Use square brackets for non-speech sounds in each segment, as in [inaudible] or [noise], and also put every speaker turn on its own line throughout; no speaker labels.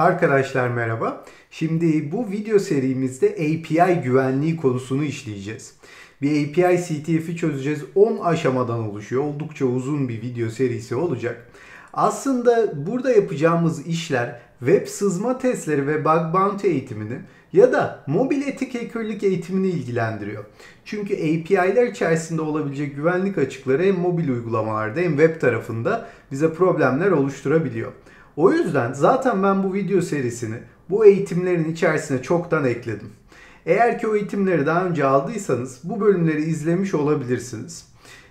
Arkadaşlar merhaba. Şimdi bu video serimizde API güvenliği konusunu işleyeceğiz. Bir API CTF'i çözeceğiz. 10 aşamadan oluşuyor. Oldukça uzun bir video serisi olacak. Aslında burada yapacağımız işler web sızma testleri ve bug bounty eğitimini ya da mobil etik hackerlik eğitimini ilgilendiriyor. Çünkü API'ler içerisinde olabilecek güvenlik açıkları hem mobil uygulamalarda hem web tarafında bize problemler oluşturabiliyor. O yüzden zaten ben bu video serisini bu eğitimlerin içerisine çoktan ekledim. Eğer ki o eğitimleri daha önce aldıysanız bu bölümleri izlemiş olabilirsiniz.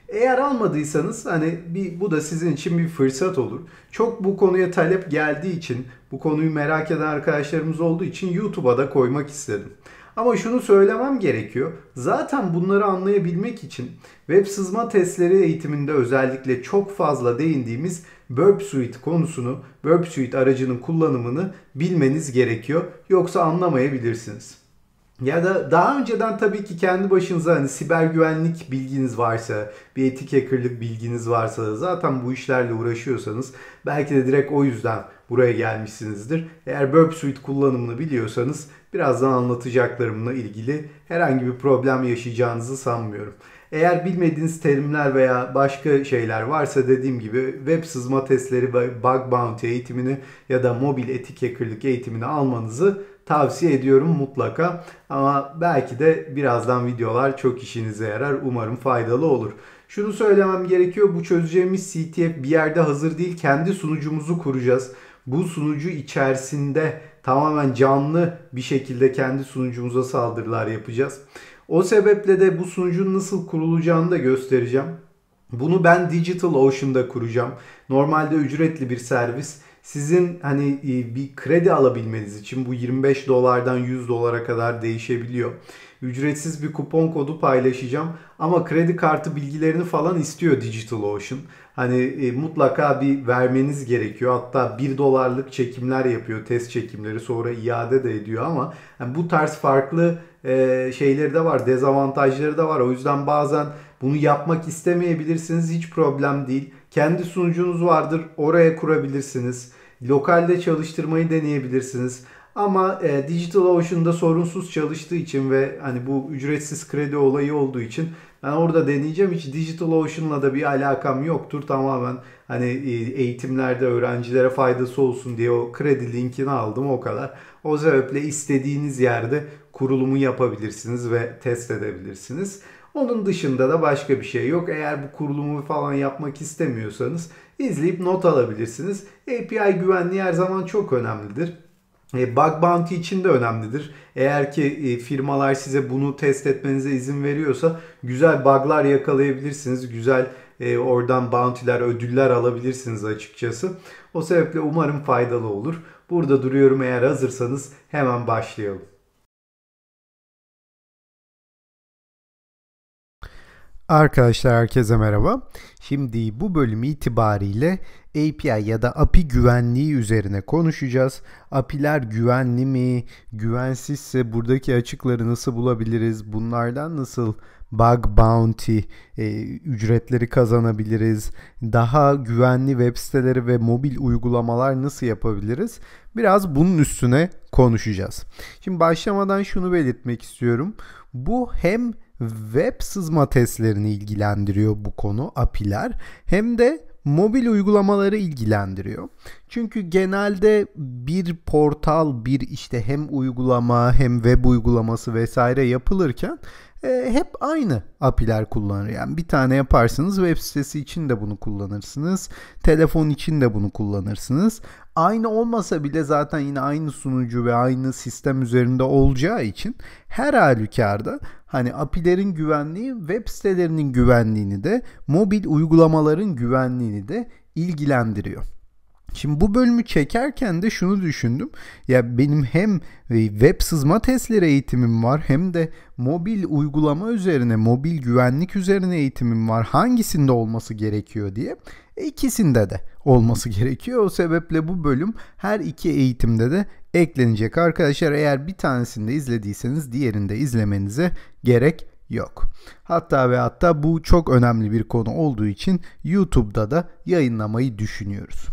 Eğer almadıysanız hani bir, bu da sizin için bir fırsat olur. Çok bu konuya talep geldiği için, bu konuyu merak eden arkadaşlarımız olduğu için YouTube'a da koymak istedim. Ama şunu söylemem gerekiyor. Zaten bunları anlayabilmek için web sızma testleri eğitiminde özellikle çok fazla değindiğimiz Burp Suite konusunu, Burp Suite aracının kullanımını bilmeniz gerekiyor. Yoksa anlamayabilirsiniz. Ya da daha önceden tabii ki kendi başınıza hani siber güvenlik bilginiz varsa, bir etik hackerlık bilginiz varsa zaten bu işlerle uğraşıyorsanız belki de direkt o yüzden buraya gelmişsinizdir. Eğer Burp Suite kullanımını biliyorsanız Birazdan anlatacaklarımla ilgili herhangi bir problem yaşayacağınızı sanmıyorum. Eğer bilmediğiniz terimler veya başka şeyler varsa dediğim gibi web sızma testleri ve bug bounty eğitimini ya da mobil etik hackerlık eğitimini almanızı tavsiye ediyorum mutlaka. Ama belki de birazdan videolar çok işinize yarar. Umarım faydalı olur. Şunu söylemem gerekiyor. Bu çözeceğimiz CTF bir yerde hazır değil. Kendi sunucumuzu kuracağız. Bu sunucu içerisinde tamamen canlı bir şekilde kendi sunucumuza saldırılar yapacağız. O sebeple de bu sunucun nasıl kurulacağını da göstereceğim. Bunu ben Digital Ocean'da kuracağım. Normalde ücretli bir servis. Sizin hani e, bir kredi alabilmeniz için bu 25 dolardan 100 dolara kadar değişebiliyor. Ücretsiz bir kupon kodu paylaşacağım ama kredi kartı bilgilerini falan istiyor DigitalOcean. Hani e, mutlaka bir vermeniz gerekiyor. Hatta 1 dolarlık çekimler yapıyor. Test çekimleri sonra iade de ediyor ama yani bu tarz farklı e, şeyleri de var. Dezavantajları da var. O yüzden bazen bunu yapmak istemeyebilirsiniz. Hiç problem değil. Kendi sunucunuz vardır. Oraya kurabilirsiniz. Lokalde çalıştırmayı deneyebilirsiniz. Ama e, DigitalOcean'da sorunsuz çalıştığı için ve hani bu ücretsiz kredi olayı olduğu için ben orada deneyeceğim. Hiç DigitalOcean'la da bir alakam yoktur. Tamamen hani e, eğitimlerde öğrencilere faydası olsun diye o kredi linkini aldım o kadar. O sebeple istediğiniz yerde kurulumu yapabilirsiniz ve test edebilirsiniz. Onun dışında da başka bir şey yok. Eğer bu kurulumu falan yapmak istemiyorsanız izleyip not alabilirsiniz. API güvenliği her zaman çok önemlidir. E, Bug bounty için de önemlidir. Eğer ki e, firmalar size bunu test etmenize izin veriyorsa güzel buglar yakalayabilirsiniz. Güzel e, oradan bounty'ler, ödüller alabilirsiniz açıkçası. O sebeple umarım faydalı olur. Burada duruyorum eğer hazırsanız hemen başlayalım. Arkadaşlar herkese merhaba. Şimdi bu bölüm itibariyle API ya da API güvenliği üzerine konuşacağız. API'ler güvenli mi? Güvensizse buradaki açıkları nasıl bulabiliriz? Bunlardan nasıl bug bounty e, ücretleri kazanabiliriz? Daha güvenli web siteleri ve mobil uygulamalar nasıl yapabiliriz? Biraz bunun üstüne konuşacağız. Şimdi başlamadan şunu belirtmek istiyorum. Bu hem web sızma testlerini ilgilendiriyor bu konu API'ler hem de mobil uygulamaları ilgilendiriyor. Çünkü genelde bir portal, bir işte hem uygulama hem web uygulaması vesaire yapılırken e, hep aynı API'ler kullanır. Yani bir tane yaparsınız web sitesi için de bunu kullanırsınız. Telefon için de bunu kullanırsınız. Aynı olmasa bile zaten yine aynı sunucu ve aynı sistem üzerinde olacağı için her halükarda hani API'lerin güvenliği web sitelerinin güvenliğini de mobil uygulamaların güvenliğini de ilgilendiriyor. Şimdi bu bölümü çekerken de şunu düşündüm. Ya benim hem e, web sızma testleri eğitimim var hem de mobil uygulama üzerine, mobil güvenlik üzerine eğitimim var. Hangisinde olması gerekiyor diye. E, ikisinde de olması gerekiyor. O sebeple bu bölüm her iki eğitimde de eklenecek arkadaşlar. Eğer bir tanesinde izlediyseniz diğerinde izlemenize gerek yok. Hatta ve hatta bu çok önemli bir konu olduğu için YouTube'da da yayınlamayı düşünüyoruz.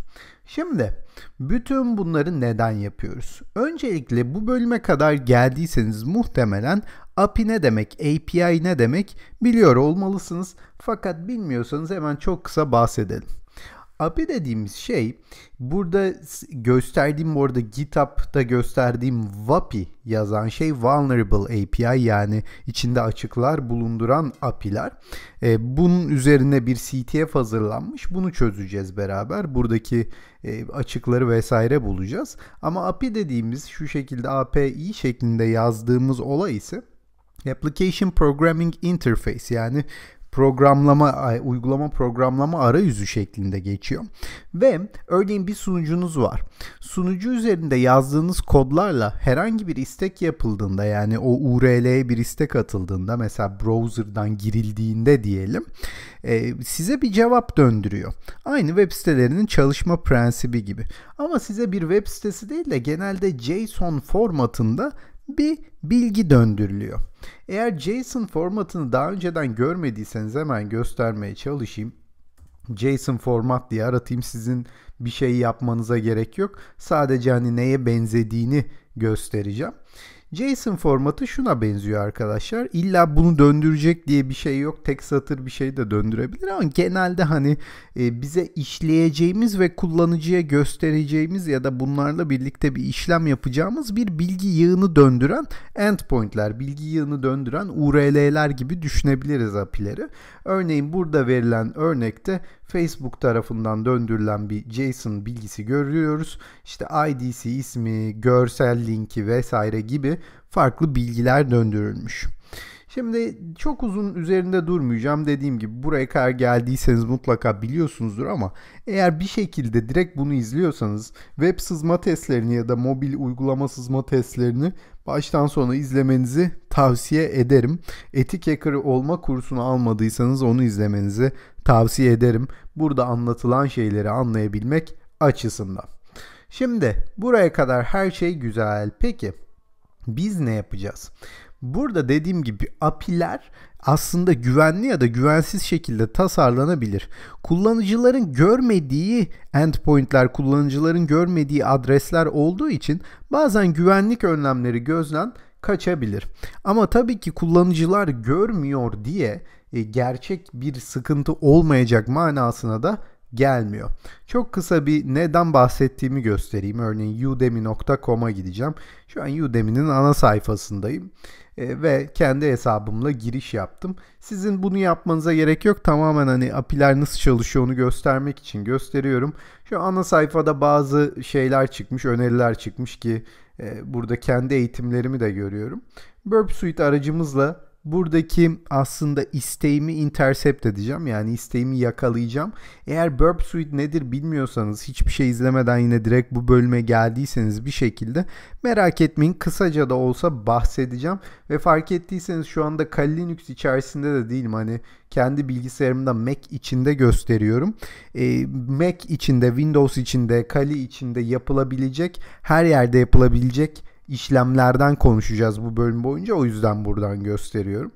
Şimdi bütün bunları neden yapıyoruz? Öncelikle bu bölüme kadar geldiyseniz muhtemelen API ne demek, API ne demek biliyor olmalısınız. Fakat bilmiyorsanız hemen çok kısa bahsedelim. API dediğimiz şey burada gösterdiğim orada GitHub'da gösterdiğim WAPI yazan şey Vulnerable API yani içinde açıklar bulunduran API'ler. E, bunun üzerine bir CTF hazırlanmış. Bunu çözeceğiz beraber. Buradaki e, açıkları vesaire bulacağız. Ama API dediğimiz şu şekilde API şeklinde yazdığımız olay ise Application Programming Interface yani programlama uygulama programlama arayüzü şeklinde geçiyor. Ve örneğin bir sunucunuz var. Sunucu üzerinde yazdığınız kodlarla herhangi bir istek yapıldığında yani o URL'ye bir istek atıldığında mesela browser'dan girildiğinde diyelim e, size bir cevap döndürüyor. Aynı web sitelerinin çalışma prensibi gibi. Ama size bir web sitesi değil de genelde JSON formatında bir bilgi döndürülüyor. Eğer JSON formatını daha önceden görmediyseniz hemen göstermeye çalışayım. JSON format diye aratayım sizin bir şey yapmanıza gerek yok. Sadece hani neye benzediğini göstereceğim. JSON formatı şuna benziyor arkadaşlar. İlla bunu döndürecek diye bir şey yok. Tek satır bir şey de döndürebilir ama genelde hani e, bize işleyeceğimiz ve kullanıcıya göstereceğimiz ya da bunlarla birlikte bir işlem yapacağımız bir bilgi yığını döndüren endpointler, bilgi yığını döndüren URL'ler gibi düşünebiliriz API'leri. Örneğin burada verilen örnekte Facebook tarafından döndürülen bir JSON bilgisi görüyoruz. İşte IDC ismi, görsel linki vesaire gibi farklı bilgiler döndürülmüş. Şimdi çok uzun üzerinde durmayacağım. Dediğim gibi buraya kadar geldiyseniz mutlaka biliyorsunuzdur ama eğer bir şekilde direkt bunu izliyorsanız web sızma testlerini ya da mobil uygulama sızma testlerini baştan sona izlemenizi tavsiye ederim. Etik Hacker'ı olma kursunu almadıysanız onu izlemenizi tavsiye ederim. Burada anlatılan şeyleri anlayabilmek açısından. Şimdi buraya kadar her şey güzel. Peki biz ne yapacağız? Burada dediğim gibi API'ler aslında güvenli ya da güvensiz şekilde tasarlanabilir. Kullanıcıların görmediği endpointler, kullanıcıların görmediği adresler olduğu için bazen güvenlik önlemleri gözden kaçabilir. Ama tabii ki kullanıcılar görmüyor diye e, gerçek bir sıkıntı olmayacak manasına da gelmiyor. Çok kısa bir neden bahsettiğimi göstereyim. Örneğin udemy.com'a gideceğim. Şu an Udemy'nin ana sayfasındayım e, ve kendi hesabımla giriş yaptım. Sizin bunu yapmanıza gerek yok. Tamamen hani apiler nasıl çalışıyor onu göstermek için gösteriyorum. Şu ana sayfada bazı şeyler çıkmış, öneriler çıkmış ki e, burada kendi eğitimlerimi de görüyorum. Burp Suite aracımızla buradaki aslında isteğimi intercept edeceğim. Yani isteğimi yakalayacağım. Eğer Burp Suite nedir bilmiyorsanız hiçbir şey izlemeden yine direkt bu bölüme geldiyseniz bir şekilde merak etmeyin. Kısaca da olsa bahsedeceğim. Ve fark ettiyseniz şu anda Kali Linux içerisinde de değilim. Hani kendi bilgisayarımda Mac içinde gösteriyorum. E, Mac içinde, Windows içinde, Kali içinde yapılabilecek, her yerde yapılabilecek işlemlerden konuşacağız bu bölüm boyunca. O yüzden buradan gösteriyorum.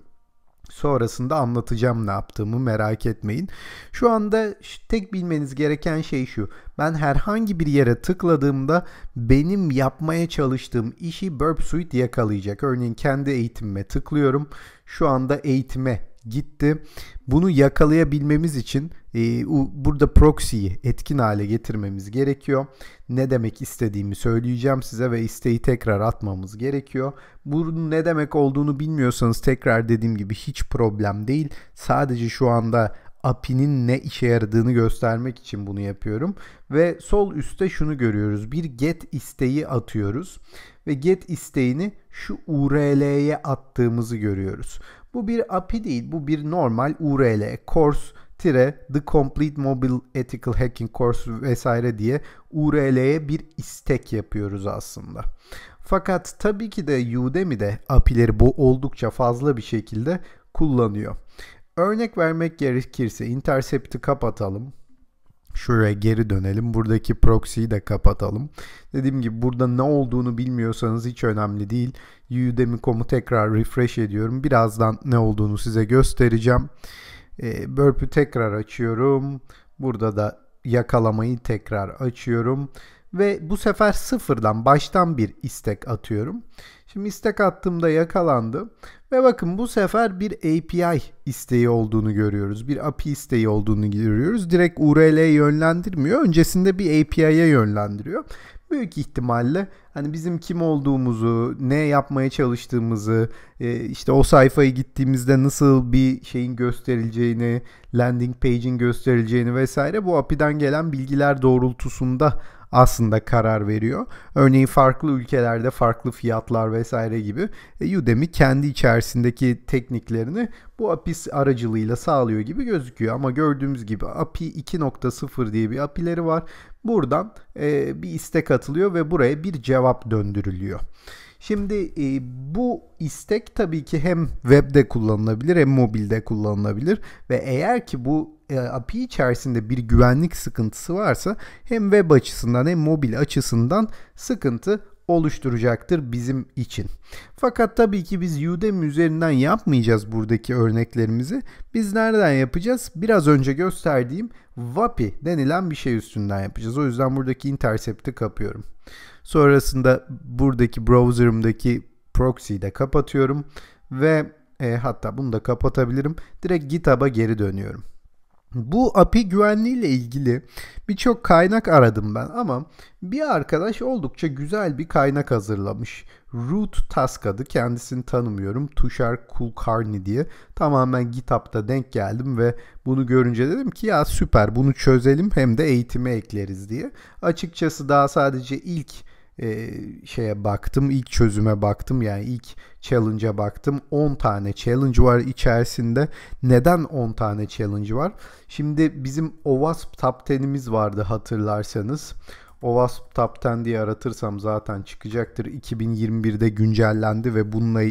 Sonrasında anlatacağım ne yaptığımı merak etmeyin. Şu anda tek bilmeniz gereken şey şu. Ben herhangi bir yere tıkladığımda benim yapmaya çalıştığım işi Burp Suite yakalayacak. Örneğin kendi eğitimime tıklıyorum. Şu anda eğitime gitti. Bunu yakalayabilmemiz için e, burada proxy'yi etkin hale getirmemiz gerekiyor. Ne demek istediğimi söyleyeceğim size ve isteği tekrar atmamız gerekiyor. Bunun ne demek olduğunu bilmiyorsanız tekrar dediğim gibi hiç problem değil. Sadece şu anda API'nin ne işe yaradığını göstermek için bunu yapıyorum. Ve sol üstte şunu görüyoruz. Bir get isteği atıyoruz ve get isteğini şu URL'ye attığımızı görüyoruz. Bu bir API değil, bu bir normal URL, course tire the complete mobile ethical hacking course vesaire diye URL'ye bir istek yapıyoruz aslında. Fakat tabii ki de Udemy de API'leri bu oldukça fazla bir şekilde kullanıyor. Örnek vermek gerekirse Intercept'i kapatalım. Şuraya geri dönelim. Buradaki proxy'yi de kapatalım. Dediğim gibi burada ne olduğunu bilmiyorsanız hiç önemli değil. Udemy.com'u tekrar refresh ediyorum. Birazdan ne olduğunu size göstereceğim. E, Burp'ü tekrar açıyorum. Burada da yakalamayı tekrar açıyorum ve bu sefer sıfırdan baştan bir istek atıyorum. Şimdi istek attığımda yakalandı ve bakın bu sefer bir API isteği olduğunu görüyoruz. Bir API isteği olduğunu görüyoruz. Direkt URL'ye yönlendirmiyor. Öncesinde bir API'ye yönlendiriyor. Büyük ihtimalle hani bizim kim olduğumuzu, ne yapmaya çalıştığımızı, e, işte o sayfaya gittiğimizde nasıl bir şeyin gösterileceğini, landing page'in gösterileceğini vesaire bu API'den gelen bilgiler doğrultusunda aslında karar veriyor. Örneğin farklı ülkelerde farklı fiyatlar vesaire gibi e, Udemy kendi içerisindeki tekniklerini bu API aracılığıyla sağlıyor gibi gözüküyor. Ama gördüğümüz gibi API 2.0 diye bir API'leri var. Buradan e, bir istek atılıyor ve buraya bir cevap döndürülüyor. Şimdi e, bu istek tabii ki hem webde kullanılabilir hem mobilde kullanılabilir ve eğer ki bu e, API içerisinde bir güvenlik sıkıntısı varsa hem web açısından hem mobil açısından sıkıntı oluşturacaktır bizim için. Fakat tabii ki biz Udemy üzerinden yapmayacağız buradaki örneklerimizi. Biz nereden yapacağız? Biraz önce gösterdiğim WAPI denilen bir şey üstünden yapacağız. O yüzden buradaki intercept'i kapıyorum. Sonrasında buradaki browser'ımdaki proxy'yi de kapatıyorum ve e, hatta bunu da kapatabilirim. Direkt GitHub'a geri dönüyorum. Bu API güvenliğiyle ilgili birçok kaynak aradım ben ama bir arkadaş oldukça güzel bir kaynak hazırlamış. Root Task adı kendisini tanımıyorum. Tushar Kulkarni diye tamamen GitHub'da denk geldim ve bunu görünce dedim ki ya süper bunu çözelim hem de eğitime ekleriz diye. Açıkçası daha sadece ilk e, şeye baktım. ilk çözüme baktım. Yani ilk challenge'a baktım. 10 tane challenge var içerisinde. Neden 10 tane challenge var? Şimdi bizim OWASP Top 10'imiz vardı hatırlarsanız. OWASP Top 10 diye aratırsam zaten çıkacaktır. 2021'de güncellendi ve bununla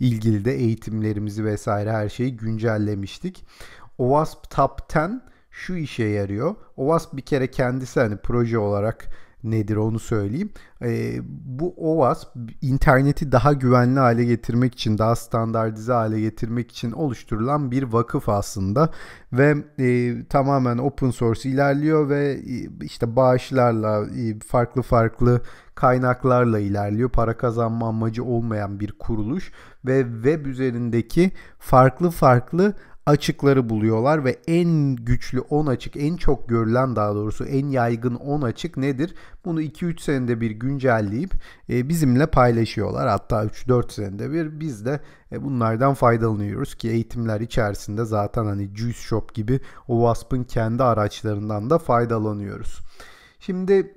ilgili de eğitimlerimizi vesaire her şeyi güncellemiştik. OWASP Top 10 şu işe yarıyor. OWASP bir kere kendisi hani proje olarak nedir onu söyleyeyim. E, bu OWASP interneti daha güvenli hale getirmek için, daha standartize hale getirmek için oluşturulan bir vakıf aslında ve e, tamamen open source ilerliyor ve e, işte bağışlarla e, farklı farklı kaynaklarla ilerliyor. Para kazanma amacı olmayan bir kuruluş ve web üzerindeki farklı farklı açıkları buluyorlar ve en güçlü 10 açık, en çok görülen daha doğrusu en yaygın 10 açık nedir? Bunu 2-3 senede bir güncelleyip e, bizimle paylaşıyorlar. Hatta 3-4 senede bir biz de e, bunlardan faydalanıyoruz ki eğitimler içerisinde zaten hani Juice Shop gibi o WASP'ın kendi araçlarından da faydalanıyoruz. Şimdi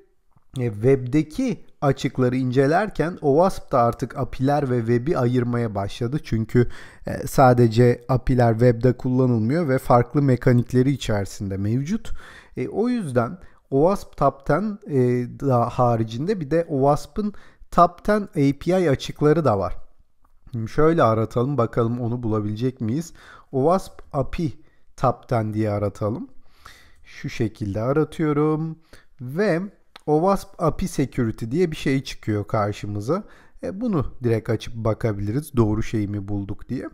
e, webdeki açıkları incelerken OWASP da artık API'ler ve web'i ayırmaya başladı. Çünkü e, sadece API'ler web'de kullanılmıyor ve farklı mekanikleri içerisinde mevcut. E, o yüzden OWASP Top 10 e, da haricinde bir de OWASP'ın Top 10 API açıkları da var. Şimdi şöyle aratalım bakalım onu bulabilecek miyiz? OWASP API Top 10 diye aratalım. Şu şekilde aratıyorum ve o WASP API Security diye bir şey çıkıyor karşımıza. E, bunu direkt açıp bakabiliriz doğru şeyi mi bulduk diye.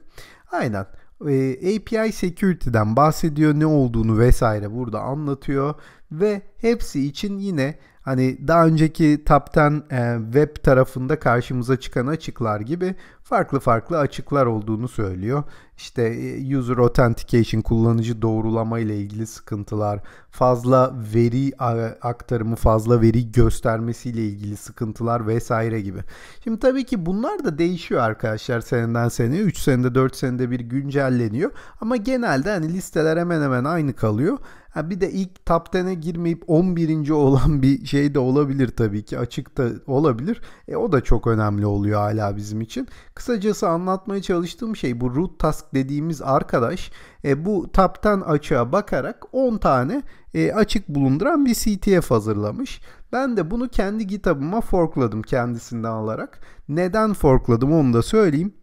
Aynen e, API Security'den bahsediyor ne olduğunu vesaire burada anlatıyor ve hepsi için yine Hani daha önceki Tapten e, web tarafında karşımıza çıkan açıklar gibi farklı farklı açıklar olduğunu söylüyor. İşte e, user authentication kullanıcı doğrulama ile ilgili sıkıntılar, fazla veri aktarımı, fazla veri göstermesi ile ilgili sıkıntılar vesaire gibi. Şimdi tabii ki bunlar da değişiyor arkadaşlar seneden seneye. 3 senede 4 senede bir güncelleniyor. Ama genelde hani listeler hemen hemen aynı kalıyor. bir de ilk top 10'e girmeyip 11. olan bir şey şey de olabilir tabii ki açık da olabilir. E, o da çok önemli oluyor hala bizim için. Kısacası anlatmaya çalıştığım şey bu root task dediğimiz arkadaş e, bu taptan açığa bakarak 10 tane e, açık bulunduran bir CTF hazırlamış. Ben de bunu kendi kitabıma forkladım kendisinden alarak. Neden forkladım onu da söyleyeyim.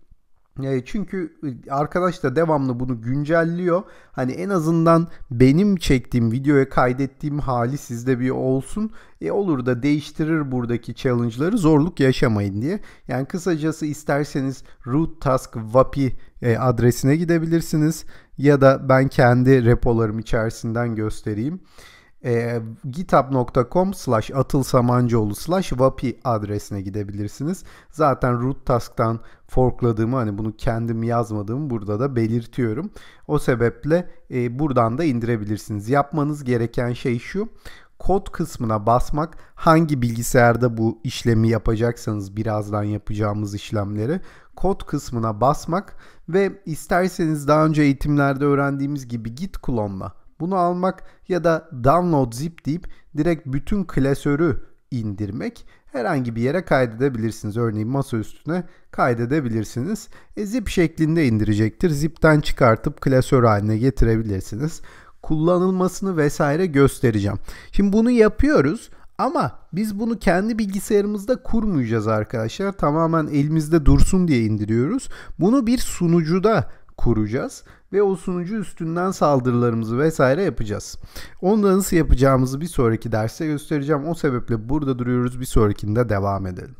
E, çünkü e, arkadaş da devamlı bunu güncelliyor. Hani en azından benim çektiğim videoya kaydettiğim hali sizde bir olsun. E olur da değiştirir buradaki challenge'ları zorluk yaşamayın diye. Yani kısacası isterseniz root task vapi e, adresine gidebilirsiniz. Ya da ben kendi repolarım içerisinden göstereyim e, ee, github.com slash atılsamancıoğlu slash vapi adresine gidebilirsiniz. Zaten root task'tan forkladığımı hani bunu kendim yazmadığımı burada da belirtiyorum. O sebeple e, buradan da indirebilirsiniz. Yapmanız gereken şey şu kod kısmına basmak hangi bilgisayarda bu işlemi yapacaksanız birazdan yapacağımız işlemleri kod kısmına basmak ve isterseniz daha önce eğitimlerde öğrendiğimiz gibi git klonla bunu almak ya da download zip deyip direkt bütün klasörü indirmek herhangi bir yere kaydedebilirsiniz. Örneğin masa üstüne kaydedebilirsiniz. E, zip şeklinde indirecektir. Zip'ten çıkartıp klasör haline getirebilirsiniz. Kullanılmasını vesaire göstereceğim. Şimdi bunu yapıyoruz. Ama biz bunu kendi bilgisayarımızda kurmayacağız arkadaşlar. Tamamen elimizde dursun diye indiriyoruz. Bunu bir sunucuda kuracağız ve o sunucu üstünden saldırılarımızı vesaire yapacağız. Onu da nasıl yapacağımızı bir sonraki derste göstereceğim. O sebeple burada duruyoruz. Bir sonrakinde devam edelim.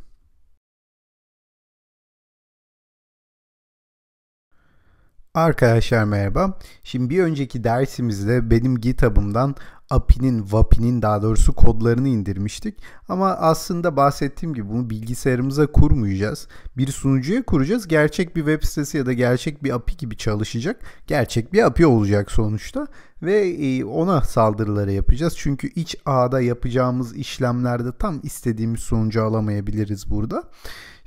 Arkadaşlar merhaba. Şimdi bir önceki dersimizde benim GitHub'ımdan API'nin, VAPI'nin daha doğrusu kodlarını indirmiştik. Ama aslında bahsettiğim gibi bunu bilgisayarımıza kurmayacağız. Bir sunucuya kuracağız. Gerçek bir web sitesi ya da gerçek bir API gibi çalışacak. Gerçek bir API olacak sonuçta. Ve e, ona saldırıları yapacağız. Çünkü iç ağda yapacağımız işlemlerde tam istediğimiz sonucu alamayabiliriz burada. Burada.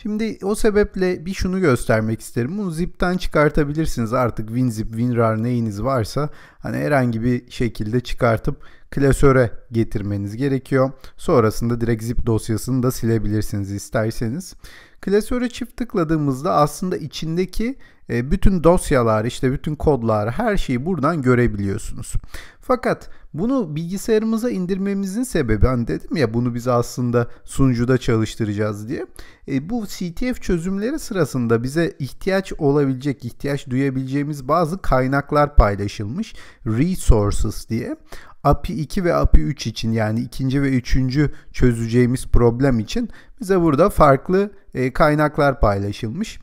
Şimdi o sebeple bir şunu göstermek isterim. Bunu zipten çıkartabilirsiniz. Artık WinZip, WinRAR neyiniz varsa hani herhangi bir şekilde çıkartıp klasöre getirmeniz gerekiyor. Sonrasında direkt zip dosyasını da silebilirsiniz isterseniz. Klasöre çift tıkladığımızda aslında içindeki e, bütün dosyalar, işte bütün kodlar, her şeyi buradan görebiliyorsunuz. Fakat bunu bilgisayarımıza indirmemizin sebebi hani dedim ya bunu biz aslında sunucuda çalıştıracağız diye. E, bu CTF çözümleri sırasında bize ihtiyaç olabilecek, ihtiyaç duyabileceğimiz bazı kaynaklar paylaşılmış. Resources diye. API 2 ve API 3 için yani ikinci ve üçüncü çözeceğimiz problem için bize burada farklı e, kaynaklar paylaşılmış.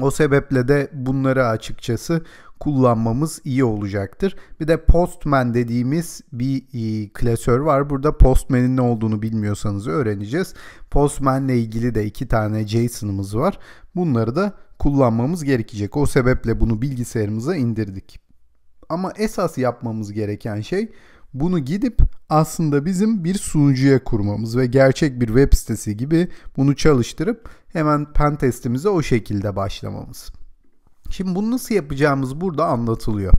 O sebeple de bunları açıkçası kullanmamız iyi olacaktır. Bir de Postman dediğimiz bir e, klasör var. Burada Postman'in ne olduğunu bilmiyorsanız öğreneceğiz. Postman ile ilgili de iki tane JSON'ımız var. Bunları da kullanmamız gerekecek. O sebeple bunu bilgisayarımıza indirdik. Ama esas yapmamız gereken şey bunu gidip aslında bizim bir sunucuya kurmamız ve gerçek bir web sitesi gibi bunu çalıştırıp hemen pen testimize o şekilde başlamamız. Şimdi bunu nasıl yapacağımız burada anlatılıyor.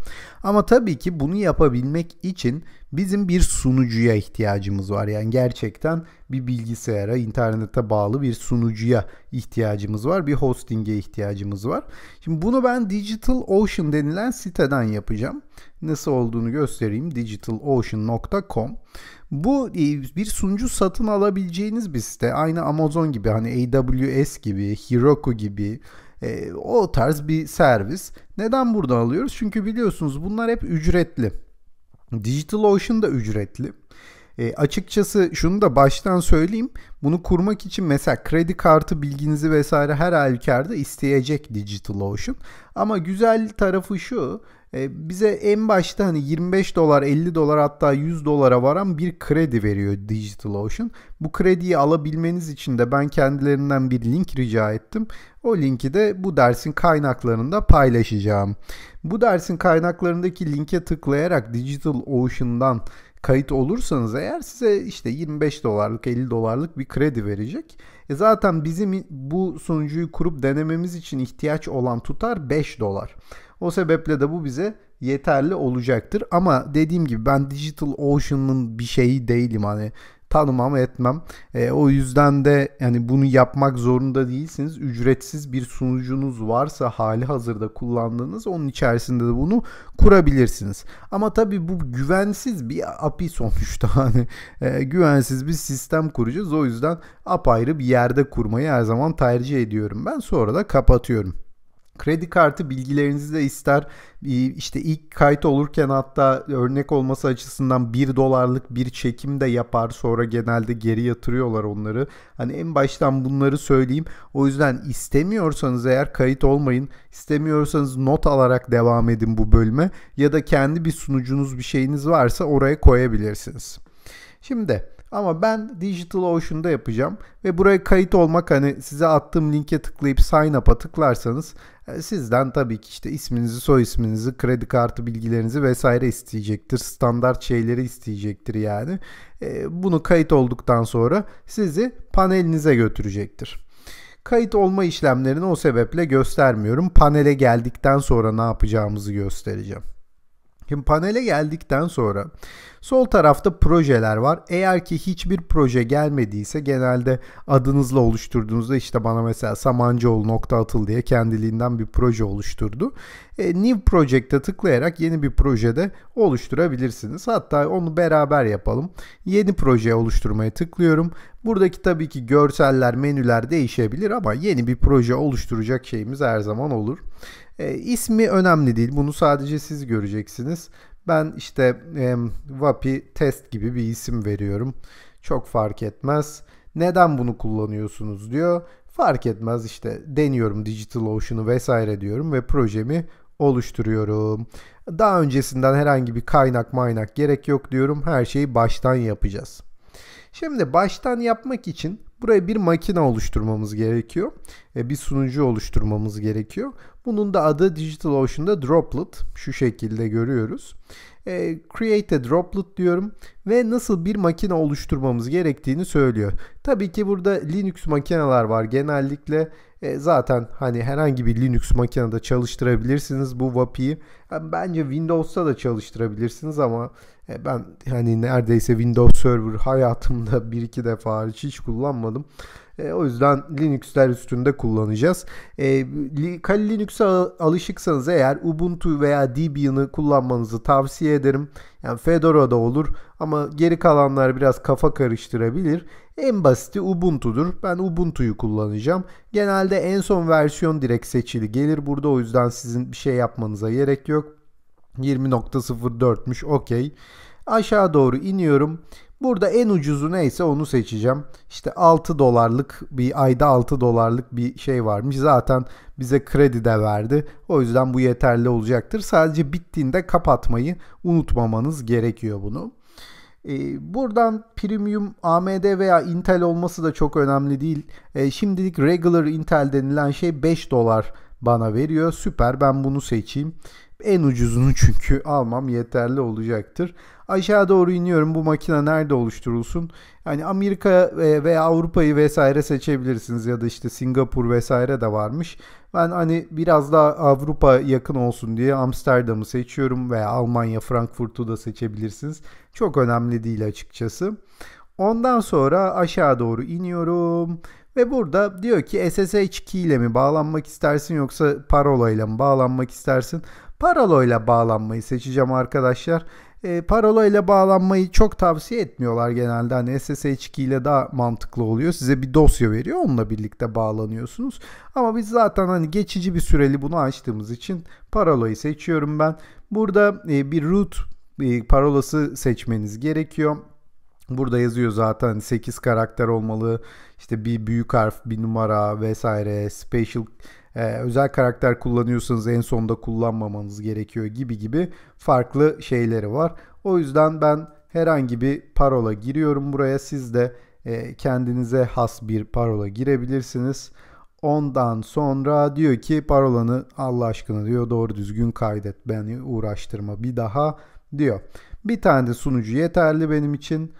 Ama tabii ki bunu yapabilmek için bizim bir sunucuya ihtiyacımız var. Yani gerçekten bir bilgisayara, internete bağlı bir sunucuya ihtiyacımız var. Bir hosting'e ihtiyacımız var. Şimdi bunu ben Digital Ocean denilen siteden yapacağım. Nasıl olduğunu göstereyim. digitalocean.com bu e, bir sunucu satın alabileceğiniz bir site. Aynı Amazon gibi hani AWS gibi, Heroku gibi, e, o tarz bir servis. Neden buradan alıyoruz? Çünkü biliyorsunuz bunlar hep ücretli. DigitalOcean da ücretli. E, açıkçası şunu da baştan söyleyeyim. Bunu kurmak için mesela kredi kartı bilginizi vesaire her halükarda isteyecek DigitalOcean. Ama güzel tarafı şu. E, bize en başta hani 25 dolar 50 dolar hatta 100 dolara varan bir kredi veriyor DigitalOcean. Bu krediyi alabilmeniz için de ben kendilerinden bir link rica ettim. O linki de bu dersin kaynaklarında paylaşacağım. Bu dersin kaynaklarındaki linke tıklayarak DigitalOcean'dan kayıt olursanız eğer size işte 25 dolarlık 50 dolarlık bir kredi verecek. E zaten bizim bu sunucuyu kurup denememiz için ihtiyaç olan tutar 5 dolar. O sebeple de bu bize yeterli olacaktır. Ama dediğim gibi ben Digital Ocean'ın bir şeyi değilim hani tanımam etmem. E, o yüzden de yani bunu yapmak zorunda değilsiniz. Ücretsiz bir sunucunuz varsa hali hazırda kullandığınız onun içerisinde de bunu kurabilirsiniz. Ama tabii bu güvensiz bir API sonuçta [laughs] hani e, güvensiz bir sistem kuracağız. O yüzden apayrı bir yerde kurmayı her zaman tercih ediyorum. Ben sonra da kapatıyorum kredi kartı bilgilerinizi de ister. Ee, işte ilk kayıt olurken hatta örnek olması açısından 1 dolarlık bir çekim de yapar. Sonra genelde geri yatırıyorlar onları. Hani en baştan bunları söyleyeyim. O yüzden istemiyorsanız eğer kayıt olmayın. İstemiyorsanız not alarak devam edin bu bölüme. Ya da kendi bir sunucunuz bir şeyiniz varsa oraya koyabilirsiniz. Şimdi ama ben DigitalOcean'da yapacağım ve buraya kayıt olmak hani size attığım linke tıklayıp sign up'a tıklarsanız e, sizden tabii ki işte isminizi, soy isminizi, kredi kartı bilgilerinizi vesaire isteyecektir. Standart şeyleri isteyecektir yani. E, bunu kayıt olduktan sonra sizi panelinize götürecektir. Kayıt olma işlemlerini o sebeple göstermiyorum. Panele geldikten sonra ne yapacağımızı göstereceğim. Şimdi panele geldikten sonra sol tarafta projeler var. Eğer ki hiçbir proje gelmediyse genelde adınızla oluşturduğunuzda işte bana mesela Samancıoğlu nokta atıl diye kendiliğinden bir proje oluşturdu. E, New Project'e tıklayarak yeni bir projede oluşturabilirsiniz. Hatta onu beraber yapalım. Yeni proje oluşturmaya tıklıyorum Buradaki tabii ki görseller, menüler değişebilir ama yeni bir proje oluşturacak şeyimiz her zaman olur. E, ismi önemli değil. Bunu sadece siz göreceksiniz. Ben işte e, Vapi test gibi bir isim veriyorum. Çok fark etmez. Neden bunu kullanıyorsunuz diyor. Fark etmez işte deniyorum DigitalOcean'ı vesaire diyorum ve projemi oluşturuyorum. Daha öncesinden herhangi bir kaynak maynak gerek yok diyorum. Her şeyi baştan yapacağız. Şimdi baştan yapmak için buraya bir makine oluşturmamız gerekiyor. E, bir sunucu oluşturmamız gerekiyor. Bunun da adı DigitalOcean'da Droplet. Şu şekilde görüyoruz e, create a droplet diyorum ve nasıl bir makine oluşturmamız gerektiğini söylüyor. Tabii ki burada Linux makineler var. Genellikle e, zaten hani herhangi bir Linux makinede çalıştırabilirsiniz bu WAPI'yi. E, bence Windows'ta da çalıştırabilirsiniz ama e, ben hani neredeyse Windows Server hayatımda bir iki defa hariç hiç kullanmadım. E, o yüzden Linux'ler üstünde kullanacağız. E, Kali Linux'a alışıksanız eğer Ubuntu veya Debian'ı kullanmanızı tavsiye ederim. Yani Fedora da olur ama geri kalanlar biraz kafa karıştırabilir. En basiti Ubuntu'dur. Ben Ubuntu'yu kullanacağım. Genelde en son versiyon direkt seçili gelir burada o yüzden sizin bir şey yapmanıza gerek yok. 20.04'müş okey. Aşağı doğru iniyorum. Burada en ucuzu neyse onu seçeceğim. İşte 6 dolarlık bir ayda 6 dolarlık bir şey varmış. Zaten bize kredi de verdi. O yüzden bu yeterli olacaktır. Sadece bittiğinde kapatmayı unutmamanız gerekiyor bunu. Ee, buradan premium AMD veya Intel olması da çok önemli değil. Ee, şimdilik regular Intel denilen şey 5 dolar bana veriyor. Süper ben bunu seçeyim. En ucuzunu çünkü almam yeterli olacaktır aşağı doğru iniyorum bu makine nerede oluşturulsun? Yani Amerika e, ve Avrupa'yı vesaire seçebilirsiniz ya da işte Singapur vesaire de varmış. Ben hani biraz daha Avrupa yakın olsun diye Amsterdam'ı seçiyorum veya Almanya Frankfurt'u da seçebilirsiniz. Çok önemli değil açıkçası. Ondan sonra aşağı doğru iniyorum ve burada diyor ki SSH key ile mi bağlanmak istersin yoksa parola ile mi bağlanmak istersin? Parola ile bağlanmayı seçeceğim arkadaşlar. E, parola ile bağlanmayı çok tavsiye etmiyorlar genelde. Hani SSH2 ile daha mantıklı oluyor. Size bir dosya veriyor. Onunla birlikte bağlanıyorsunuz. Ama biz zaten hani geçici bir süreli bunu açtığımız için parolayı seçiyorum ben. Burada e, bir root e, parolası seçmeniz gerekiyor. Burada yazıyor zaten 8 karakter olmalı. İşte bir büyük harf, bir numara vesaire, special e, özel karakter kullanıyorsanız en sonda kullanmamanız gerekiyor gibi gibi farklı şeyleri var. O yüzden ben herhangi bir parola giriyorum buraya. Siz de e, kendinize has bir parola girebilirsiniz. Ondan sonra diyor ki parolanı Allah aşkına diyor doğru düzgün kaydet beni uğraştırma bir daha diyor. Bir tane de sunucu yeterli benim için.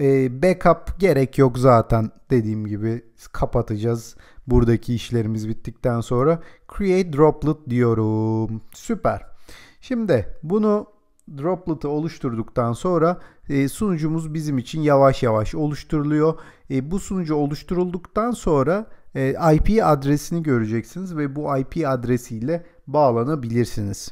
E, backup gerek yok zaten dediğim gibi kapatacağız buradaki işlerimiz bittikten sonra create droplet diyorum. Süper. Şimdi bunu droplet'ı oluşturduktan sonra e, sunucumuz bizim için yavaş yavaş oluşturuluyor. E, bu sunucu oluşturulduktan sonra e, IP adresini göreceksiniz ve bu IP adresiyle bağlanabilirsiniz.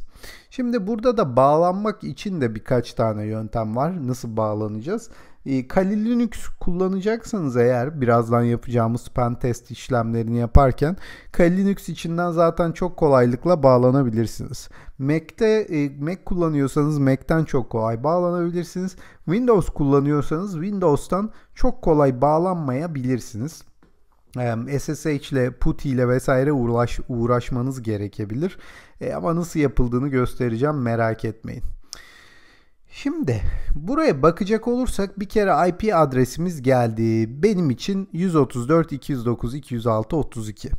Şimdi burada da bağlanmak için de birkaç tane yöntem var. Nasıl bağlanacağız? Ee, Kali Linux kullanacaksanız eğer birazdan yapacağımız pen test işlemlerini yaparken Kali Linux içinden zaten çok kolaylıkla bağlanabilirsiniz. Mac'te e, Mac kullanıyorsanız Mac'ten çok kolay bağlanabilirsiniz. Windows kullanıyorsanız Windows'tan çok kolay bağlanmayabilirsiniz. SSH ile PuTTY ile vesaire uğraş, uğraşmanız gerekebilir. E, ama nasıl yapıldığını göstereceğim merak etmeyin. Şimdi buraya bakacak olursak bir kere IP adresimiz geldi. Benim için 134 209 206 32.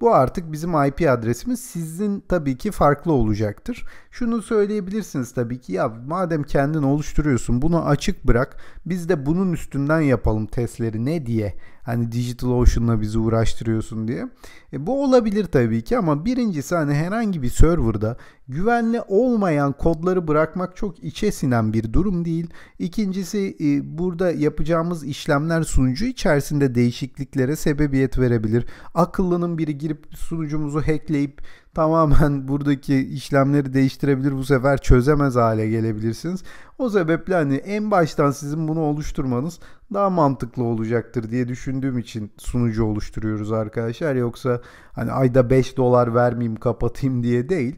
Bu artık bizim IP adresimiz. Sizin tabii ki farklı olacaktır. Şunu söyleyebilirsiniz tabii ki ya madem kendin oluşturuyorsun bunu açık bırak. Biz de bunun üstünden yapalım testleri ne diye Hani Digital Ocean'la bizi uğraştırıyorsun diye. E, bu olabilir tabii ki ama birincisi hani herhangi bir serverda güvenli olmayan kodları bırakmak çok içe sinen bir durum değil. İkincisi e, burada yapacağımız işlemler sunucu içerisinde değişikliklere sebebiyet verebilir. Akıllının biri girip sunucumuzu hackleyip tamamen buradaki işlemleri değiştirebilir bu sefer çözemez hale gelebilirsiniz. O sebeple hani en baştan sizin bunu oluşturmanız daha mantıklı olacaktır diye düşündüğüm için sunucu oluşturuyoruz arkadaşlar. Yoksa hani ayda 5 dolar vermeyeyim kapatayım diye değil.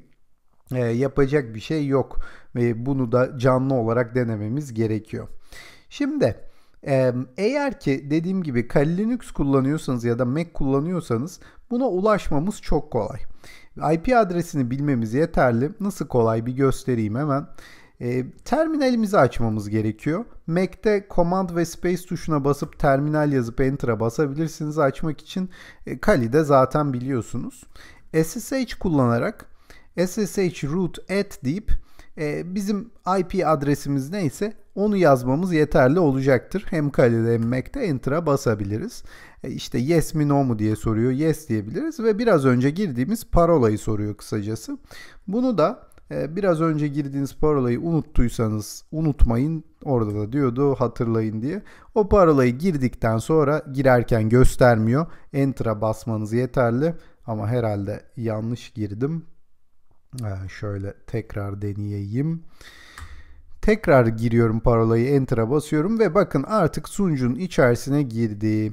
E, yapacak bir şey yok ve bunu da canlı olarak denememiz gerekiyor. Şimdi eğer ki dediğim gibi Kali Linux kullanıyorsanız ya da Mac kullanıyorsanız buna ulaşmamız çok kolay. IP adresini bilmemiz yeterli. Nasıl kolay bir göstereyim hemen. E, terminalimizi açmamız gerekiyor. Mac'te Command ve Space tuşuna basıp terminal yazıp Enter'a basabilirsiniz açmak için. E, Kali'de zaten biliyorsunuz. SSH kullanarak SSH root add deyip ee, bizim IP adresimiz neyse onu yazmamız yeterli olacaktır. Hem kalede hem Mac'te enter'a basabiliriz. İşte işte yes mi no mu diye soruyor. Yes diyebiliriz ve biraz önce girdiğimiz parolayı soruyor kısacası. Bunu da e, biraz önce girdiğiniz parolayı unuttuysanız unutmayın orada da diyordu hatırlayın diye. O parolayı girdikten sonra girerken göstermiyor. Enter'a basmanız yeterli ama herhalde yanlış girdim. Ee, şöyle tekrar deneyeyim. Tekrar giriyorum parolayı enter'a basıyorum ve bakın artık sunucunun içerisine girdi.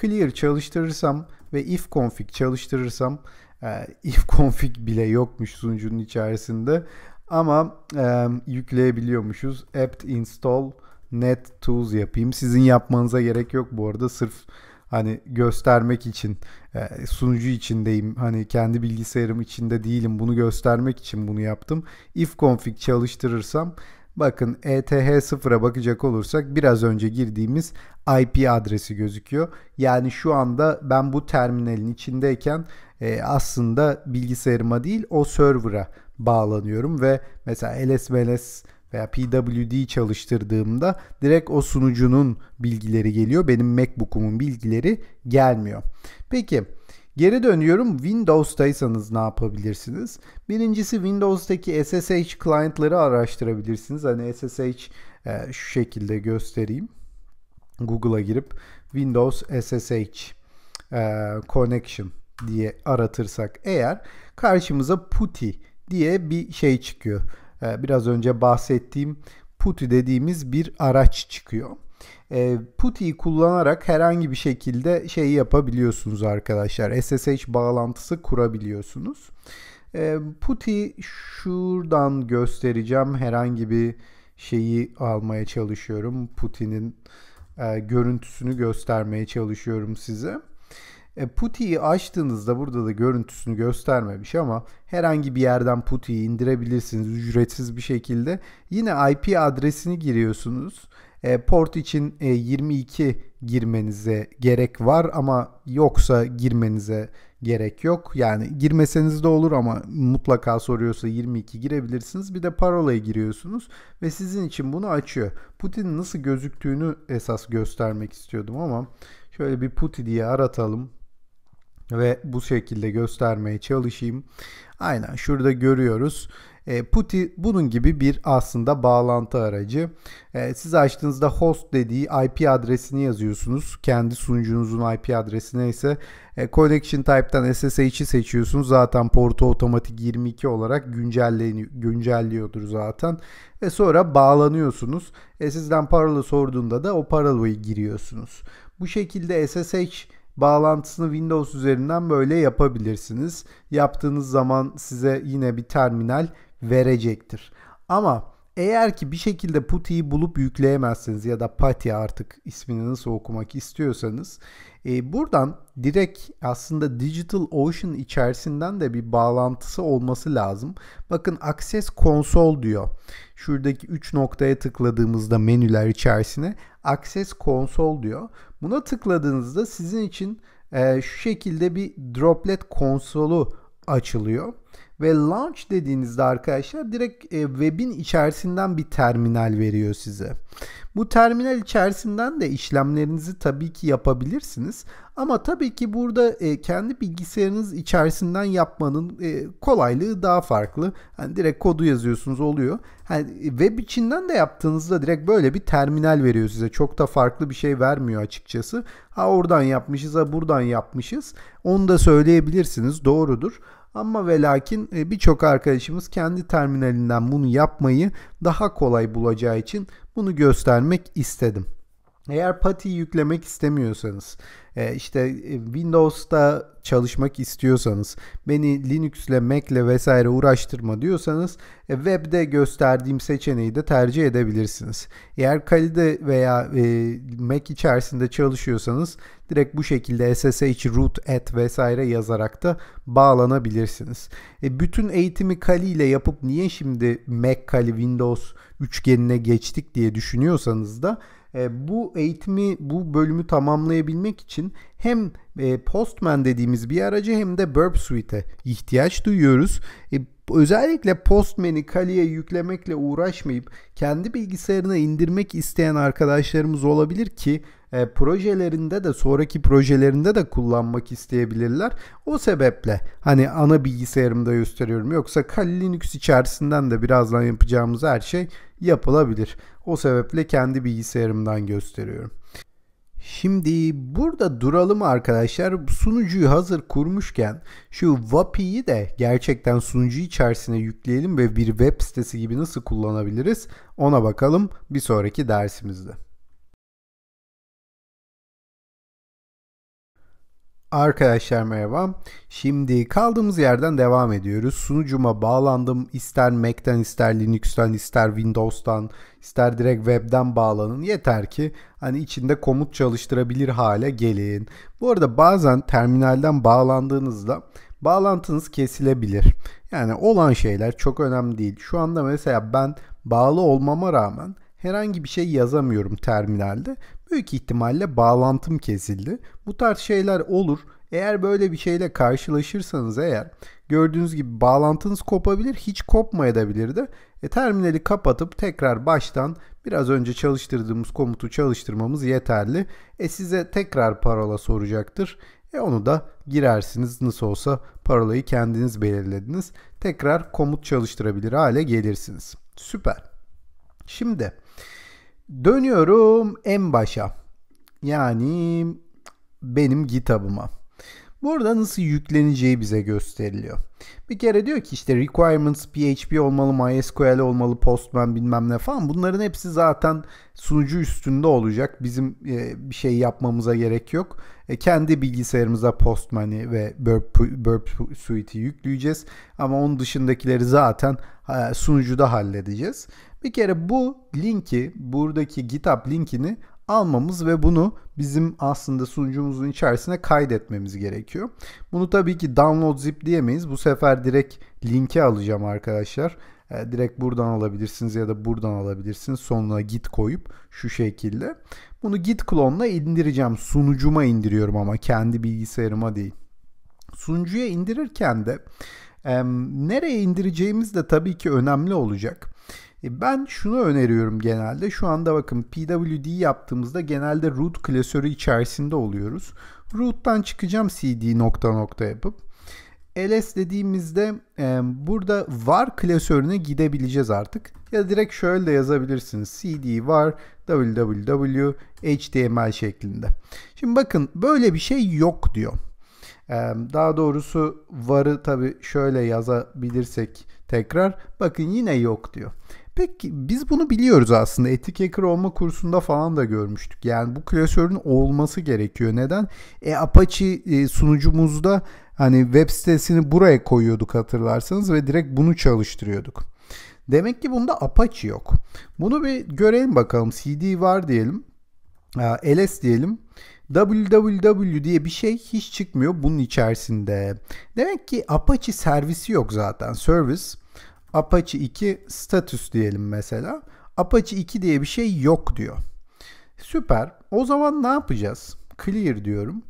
Clear çalıştırırsam ve if config çalıştırırsam e, [laughs] if config bile yokmuş sunucunun içerisinde ama e, yükleyebiliyormuşuz apt install net tools yapayım. Sizin yapmanıza gerek yok bu arada sırf hani göstermek için e, sunucu içindeyim hani kendi bilgisayarım içinde değilim bunu göstermek için bunu yaptım. If config çalıştırırsam bakın ETH0'a bakacak olursak biraz önce girdiğimiz IP adresi gözüküyor. Yani şu anda ben bu terminalin içindeyken e, aslında bilgisayarıma değil o server'a bağlanıyorum ve mesela LSMLS veya PWD çalıştırdığımda direkt o sunucunun bilgileri geliyor. Benim MacBook'umun bilgileri gelmiyor. Peki geri dönüyorum Windows'taysanız ne yapabilirsiniz? Birincisi Windows'taki SSH client'ları araştırabilirsiniz. Hani SSH e, şu şekilde göstereyim. Google'a girip Windows SSH e, connection diye aratırsak eğer karşımıza PuTTY diye bir şey çıkıyor. Ee, biraz önce bahsettiğim puti dediğimiz bir araç çıkıyor. E, kullanarak herhangi bir şekilde şeyi yapabiliyorsunuz arkadaşlar. SSH bağlantısı kurabiliyorsunuz. Ee, puti şuradan göstereceğim. Herhangi bir şeyi almaya çalışıyorum. putinin e, görüntüsünü göstermeye çalışıyorum size. E, Puti'yi açtığınızda burada da görüntüsünü göstermemiş şey ama herhangi bir yerden Puti'yi indirebilirsiniz ücretsiz bir şekilde. Yine IP adresini giriyorsunuz. E, port için 22 e, girmenize gerek var ama yoksa girmenize gerek yok. Yani girmeseniz de olur ama mutlaka soruyorsa 22 girebilirsiniz. Bir de parolayı giriyorsunuz ve sizin için bunu açıyor. Puti'nin nasıl gözüktüğünü esas göstermek istiyordum ama şöyle bir Puti diye aratalım ve bu şekilde göstermeye çalışayım. Aynen şurada görüyoruz. E, Puti bunun gibi bir aslında bağlantı aracı. E, siz açtığınızda host dediği IP adresini yazıyorsunuz. Kendi sunucunuzun IP adresine ise e, connection type'tan SSH'i seçiyorsunuz. Zaten portu otomatik 22 olarak güncelliyordur zaten. Ve sonra bağlanıyorsunuz. sizden paralı sorduğunda da o paralayı giriyorsunuz. Bu şekilde SSH Bağlantısını Windows üzerinden böyle yapabilirsiniz. Yaptığınız zaman size yine bir terminal verecektir. Ama eğer ki bir şekilde Putty'yi bulup yükleyemezseniz ya da Putty artık ismini nasıl okumak istiyorsanız e, buradan direkt aslında Digital Ocean içerisinden de bir bağlantısı olması lazım. Bakın Access Console diyor. Şuradaki 3 noktaya tıkladığımızda menüler içerisine Access Console diyor. Buna tıkladığınızda sizin için e, şu şekilde bir droplet konsolu açılıyor. Ve launch dediğinizde arkadaşlar direkt e, webin içerisinden bir terminal veriyor size. Bu terminal içerisinden de işlemlerinizi tabii ki yapabilirsiniz. Ama tabii ki burada e, kendi bilgisayarınız içerisinden yapmanın e, kolaylığı daha farklı. Hani direkt kodu yazıyorsunuz oluyor. Yani e, web içinden de yaptığınızda direkt böyle bir terminal veriyor size. Çok da farklı bir şey vermiyor açıkçası. Ha oradan yapmışız ha buradan yapmışız. Onu da söyleyebilirsiniz doğrudur. Ama ve lakin e, birçok arkadaşımız kendi terminalinden bunu yapmayı daha kolay bulacağı için bunu göstermek istedim. Eğer Pati yüklemek istemiyorsanız, e, işte e, Windows'ta çalışmak istiyorsanız, beni Linux'le, Mac'le vesaire uğraştırma diyorsanız e, web'de gösterdiğim seçeneği de tercih edebilirsiniz. Eğer Kali'de veya Mac içerisinde çalışıyorsanız direkt bu şekilde SSH root at vesaire yazarak da bağlanabilirsiniz. Bütün eğitimi Kali ile yapıp niye şimdi Mac Kali Windows üçgenine geçtik diye düşünüyorsanız da e, bu eğitimi bu bölümü tamamlayabilmek için hem e, Postman dediğimiz bir aracı hem de Burp Suite'e ihtiyaç duyuyoruz. E, özellikle Postman'i Kali'ye yüklemekle uğraşmayıp kendi bilgisayarına indirmek isteyen arkadaşlarımız olabilir ki projelerinde de sonraki projelerinde de kullanmak isteyebilirler. O sebeple hani ana bilgisayarımda gösteriyorum. Yoksa Kali Linux içerisinden de birazdan yapacağımız her şey yapılabilir. O sebeple kendi bilgisayarımdan gösteriyorum. Şimdi burada duralım arkadaşlar. Sunucuyu hazır kurmuşken şu WAPI'yi de gerçekten sunucu içerisine yükleyelim ve bir web sitesi gibi nasıl kullanabiliriz ona bakalım bir sonraki dersimizde. Arkadaşlar merhaba. Şimdi kaldığımız yerden devam ediyoruz. Sunucuma bağlandım. İster Mac'ten, ister Linux'ten, ister Windows'tan, ister direkt web'den bağlanın. Yeter ki hani içinde komut çalıştırabilir hale gelin. Bu arada bazen terminalden bağlandığınızda bağlantınız kesilebilir. Yani olan şeyler çok önemli değil. Şu anda mesela ben bağlı olmama rağmen herhangi bir şey yazamıyorum terminalde büyük ihtimalle bağlantım kesildi. Bu tarz şeyler olur. Eğer böyle bir şeyle karşılaşırsanız eğer gördüğünüz gibi bağlantınız kopabilir hiç kopmayabilir de e, terminali kapatıp tekrar baştan biraz önce çalıştırdığımız komutu çalıştırmamız yeterli. E size tekrar parola soracaktır. E onu da girersiniz nasıl olsa parolayı kendiniz belirlediniz. Tekrar komut çalıştırabilir hale gelirsiniz. Süper. Şimdi Dönüyorum en başa. Yani benim GitHub'ıma. Burada nasıl yükleneceği bize gösteriliyor. Bir kere diyor ki işte requirements PHP olmalı, MySQL olmalı, Postman bilmem ne falan. Bunların hepsi zaten sunucu üstünde olacak. Bizim e, bir şey yapmamıza gerek yok. E, kendi bilgisayarımıza Postman'i ve Burp, Burp Suite'i yükleyeceğiz. Ama onun dışındakileri zaten e, sunucuda halledeceğiz. Bir kere bu linki, buradaki GitHub linkini almamız ve bunu bizim aslında sunucumuzun içerisine kaydetmemiz gerekiyor. Bunu tabii ki download zip diyemeyiz. Bu sefer direkt linki alacağım arkadaşlar. E, direkt buradan alabilirsiniz ya da buradan alabilirsiniz. Sonuna git koyup şu şekilde. Bunu git klonla indireceğim. Sunucuma indiriyorum ama kendi bilgisayarıma değil. Sunucuya indirirken de e, nereye indireceğimiz de tabii ki önemli olacak. E, ben şunu öneriyorum genelde. Şu anda bakın PWD yaptığımızda genelde root klasörü içerisinde oluyoruz. Root'tan çıkacağım cd nokta nokta yapıp ls dediğimizde e, burada var klasörüne gidebileceğiz artık. Ya direkt şöyle de yazabilirsiniz. cd var www html şeklinde. Şimdi bakın böyle bir şey yok diyor. E, daha doğrusu varı tabi şöyle yazabilirsek tekrar bakın yine yok diyor. Peki biz bunu biliyoruz aslında. Etik hacker olma kursunda falan da görmüştük. Yani bu klasörün olması gerekiyor. Neden? E Apache e, sunucumuzda hani web sitesini buraya koyuyorduk hatırlarsanız ve direkt bunu çalıştırıyorduk. Demek ki bunda Apache yok. Bunu bir görelim bakalım. CD var diyelim. LS diyelim. www diye bir şey hiç çıkmıyor bunun içerisinde. Demek ki Apache servisi yok zaten. Service Apache 2 status diyelim mesela. Apache 2 diye bir şey yok diyor. Süper. O zaman ne yapacağız? Clear diyorum.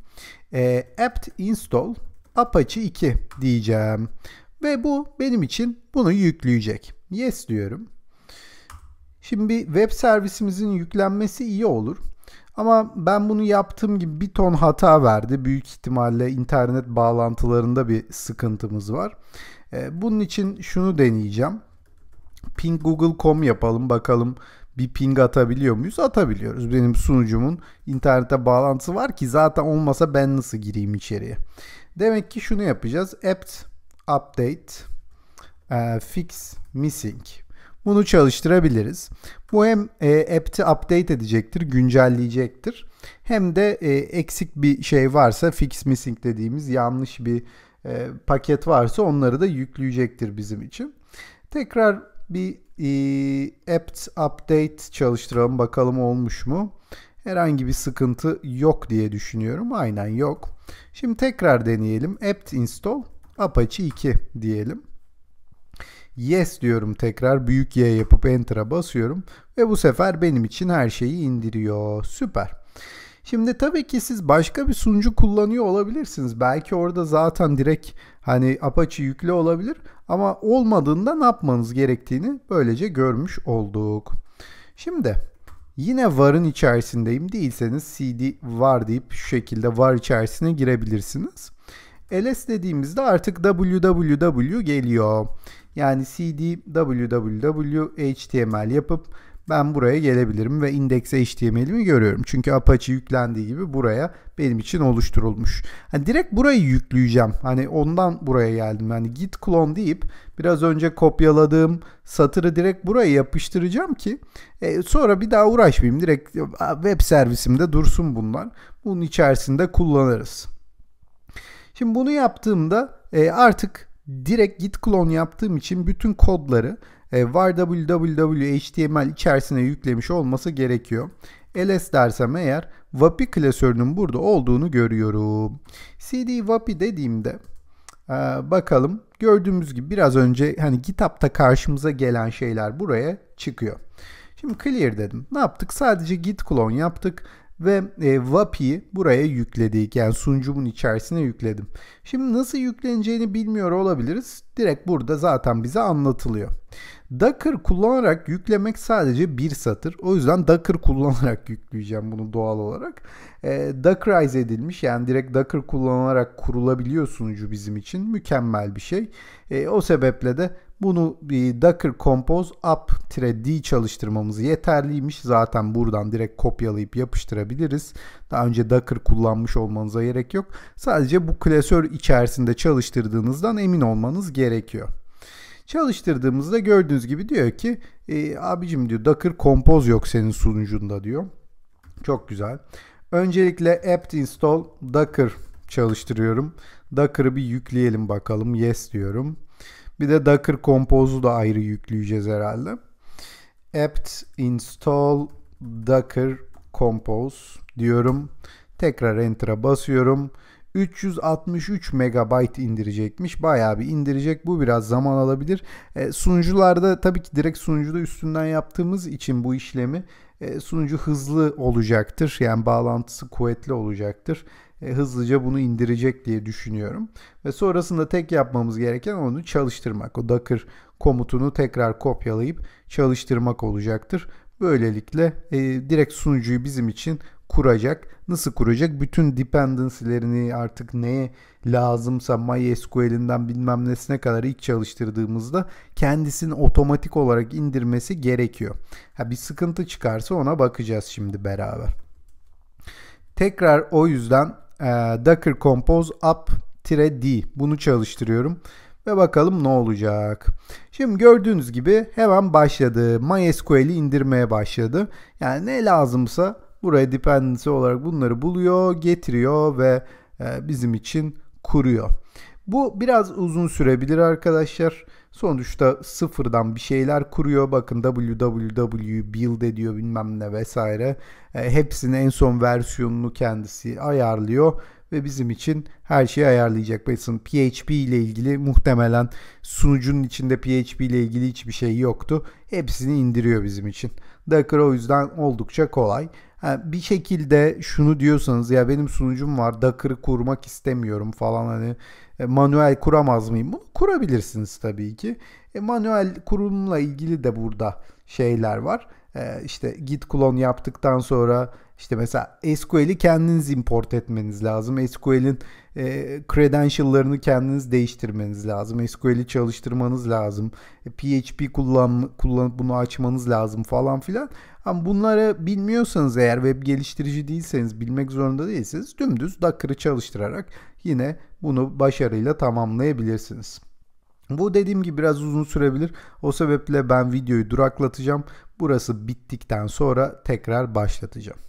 E, apt install Apache 2 diyeceğim. Ve bu benim için bunu yükleyecek. Yes diyorum. Şimdi web servisimizin yüklenmesi iyi olur. Ama ben bunu yaptığım gibi bir ton hata verdi. Büyük ihtimalle internet bağlantılarında bir sıkıntımız var. Ee, bunun için şunu deneyeceğim. Ping google.com yapalım bakalım bir ping atabiliyor muyuz? Atabiliyoruz. Benim sunucumun internete bağlantısı var ki zaten olmasa ben nasıl gireyim içeriye? Demek ki şunu yapacağız. apt update e, fix missing. Bunu çalıştırabiliriz. Bu hem e, app'ti update edecektir, güncelleyecektir. Hem de e, eksik bir şey varsa fix missing dediğimiz yanlış bir e, paket varsa onları da yükleyecektir bizim için. Tekrar bir e, apt update çalıştıralım bakalım olmuş mu? Herhangi bir sıkıntı yok diye düşünüyorum. Aynen yok. Şimdi tekrar deneyelim. apt install apache 2 diyelim. Yes diyorum tekrar büyük Y yapıp Enter'a basıyorum ve bu sefer benim için her şeyi indiriyor. Süper. Şimdi tabii ki siz başka bir sunucu kullanıyor olabilirsiniz. Belki orada zaten direkt hani Apache yüklü olabilir ama olmadığında ne yapmanız gerektiğini böylece görmüş olduk. Şimdi yine varın içerisindeyim değilseniz cd var deyip şu şekilde var içerisine girebilirsiniz. ls dediğimizde artık www geliyor. Yani cd www html yapıp ben buraya gelebilirim ve indekse HTML'imi görüyorum. Çünkü Apache yüklendiği gibi buraya benim için oluşturulmuş. Hani direkt burayı yükleyeceğim. Hani ondan buraya geldim. Hani git clone deyip biraz önce kopyaladığım satırı direkt buraya yapıştıracağım ki e, sonra bir daha uğraşmayayım. Direkt web servisimde dursun bunlar. Bunun içerisinde kullanırız. Şimdi bunu yaptığımda e, artık direkt git clone yaptığım için bütün kodları e, var www.html içerisine yüklemiş olması gerekiyor. ls dersem eğer WAPI klasörünün burada olduğunu görüyorum. cd WAPI dediğimde e, bakalım gördüğümüz gibi biraz önce hani kitapta karşımıza gelen şeyler buraya çıkıyor. Şimdi clear dedim. Ne yaptık? Sadece git klon yaptık ve e, WAPI'yi buraya yükledik. Yani sunucumun içerisine yükledim. Şimdi nasıl yükleneceğini bilmiyor olabiliriz. Direkt burada zaten bize anlatılıyor. Docker kullanarak yüklemek sadece bir satır. O yüzden Docker kullanarak [laughs] yükleyeceğim bunu doğal olarak. E, ee, Dockerize edilmiş yani direkt Docker kullanarak kurulabiliyor sunucu bizim için. Mükemmel bir şey. E, o sebeple de bunu bir Docker Compose up-d çalıştırmamız yeterliymiş. Zaten buradan direkt kopyalayıp yapıştırabiliriz. Daha önce Docker kullanmış olmanıza gerek yok. Sadece bu klasör içerisinde çalıştırdığınızdan emin olmanız gerekiyor. Çalıştırdığımızda gördüğünüz gibi diyor ki e, abicim diyor Docker Compose yok senin sunucunda diyor. Çok güzel. Öncelikle apt install Docker çalıştırıyorum. Docker'ı bir yükleyelim bakalım. Yes diyorum. Bir de Docker Compose'u da ayrı yükleyeceğiz herhalde. apt install Docker Compose diyorum. Tekrar Enter'a basıyorum. 363 MB indirecekmiş. Bayağı bir indirecek. Bu biraz zaman alabilir. E, sunucularda tabii ki direkt sunucuda üstünden yaptığımız için bu işlemi e, sunucu hızlı olacaktır. Yani bağlantısı kuvvetli olacaktır. E, hızlıca bunu indirecek diye düşünüyorum. Ve sonrasında tek yapmamız gereken onu çalıştırmak. O Docker komutunu tekrar kopyalayıp çalıştırmak olacaktır. Böylelikle e, direkt sunucuyu bizim için kuracak. Nasıl kuracak? Bütün dependency'lerini artık neye lazımsa MySQL'inden bilmem nesine kadar ilk çalıştırdığımızda kendisini otomatik olarak indirmesi gerekiyor. Ha, bir sıkıntı çıkarsa ona bakacağız şimdi beraber. Tekrar o yüzden e, Docker Compose up-d bunu çalıştırıyorum ve bakalım ne olacak. Şimdi gördüğünüz gibi hemen başladı. MySQL'i indirmeye başladı. Yani ne lazımsa buraya dependency olarak bunları buluyor, getiriyor ve e, bizim için kuruyor. Bu biraz uzun sürebilir arkadaşlar. Sonuçta sıfırdan bir şeyler kuruyor. Bakın www build ediyor bilmem ne vesaire. E, hepsinin en son versiyonunu kendisi ayarlıyor ve bizim için her şeyi ayarlayacak. Mesela PHP ile ilgili muhtemelen sunucunun içinde PHP ile ilgili hiçbir şey yoktu. Hepsini indiriyor bizim için. Docker o yüzden oldukça kolay. Ha, bir şekilde şunu diyorsanız ya benim sunucum var Docker'ı kurmak istemiyorum falan hani e, manuel kuramaz mıyım? Bunu kurabilirsiniz tabii ki. E, manuel kurumla ilgili de burada şeyler var. E, işte git klon yaptıktan sonra işte mesela SQL'i kendiniz import etmeniz lazım. SQL'in e, credential'larını kendiniz değiştirmeniz lazım. SQL'i çalıştırmanız lazım. E, PHP kullan, kullanıp bunu açmanız lazım falan filan. Ama bunları bilmiyorsanız eğer web geliştirici değilseniz bilmek zorunda değilsiniz. Dümdüz Docker'ı çalıştırarak yine bunu başarıyla tamamlayabilirsiniz. Bu dediğim gibi biraz uzun sürebilir. O sebeple ben videoyu duraklatacağım. Burası bittikten sonra tekrar başlatacağım.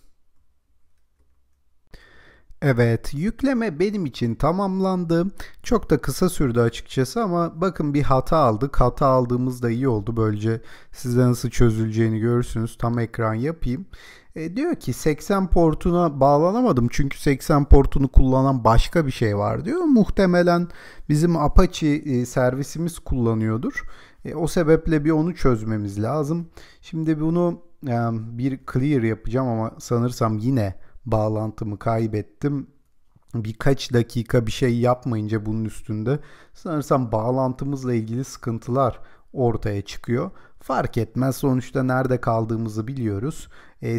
Evet, yükleme benim için tamamlandı. Çok da kısa sürdü açıkçası ama bakın bir hata aldık. Hata aldığımızda iyi oldu. Böylece sizde nasıl çözüleceğini görürsünüz. Tam ekran yapayım. E, diyor ki 80 portuna bağlanamadım çünkü 80 portunu kullanan başka bir şey var diyor. Muhtemelen bizim Apache e, servisimiz kullanıyordur. E, o sebeple bir onu çözmemiz lazım. Şimdi bunu e, bir clear yapacağım ama sanırsam yine bağlantımı kaybettim. Birkaç dakika bir şey yapmayınca bunun üstünde sanırsam bağlantımızla ilgili sıkıntılar ortaya çıkıyor. Fark etmez sonuçta nerede kaldığımızı biliyoruz.